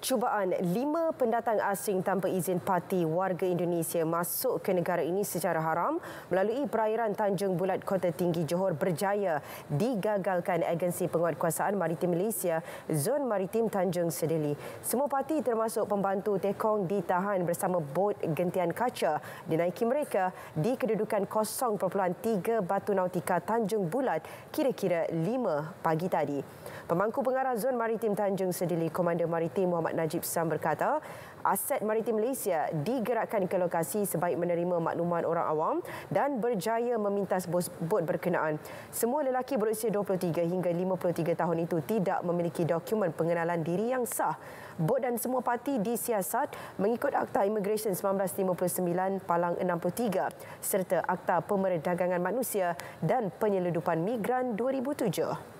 Cubaan lima pendatang asing tanpa izin parti warga Indonesia masuk ke negara ini secara haram melalui perairan Tanjung Bulat Kota Tinggi Johor berjaya digagalkan agensi penguatkuasaan maritim Malaysia Zon Maritim Tanjung Sedili. Semua parti termasuk pembantu Tekong ditahan bersama bot gentian kaca dinaiki mereka di kedudukan 0.3 batu nautika Tanjung Bulat kira-kira 5 pagi tadi. Pemangku pengarah Zon Maritim Tanjung Sedili, Komander Maritim Muhammad Muhammad Najib Sam berkata, aset maritim Malaysia digerakkan ke lokasi sebaik menerima makluman orang awam dan berjaya memintas bot berkenaan. Semua lelaki berusia 23 hingga 53 tahun itu tidak memiliki dokumen pengenalan diri yang sah. Bot dan semua parti disiasat mengikut Akta Immigration 1959 Palang 63 serta Akta Pemerdagangan Manusia dan Penyeludupan Migran 2007.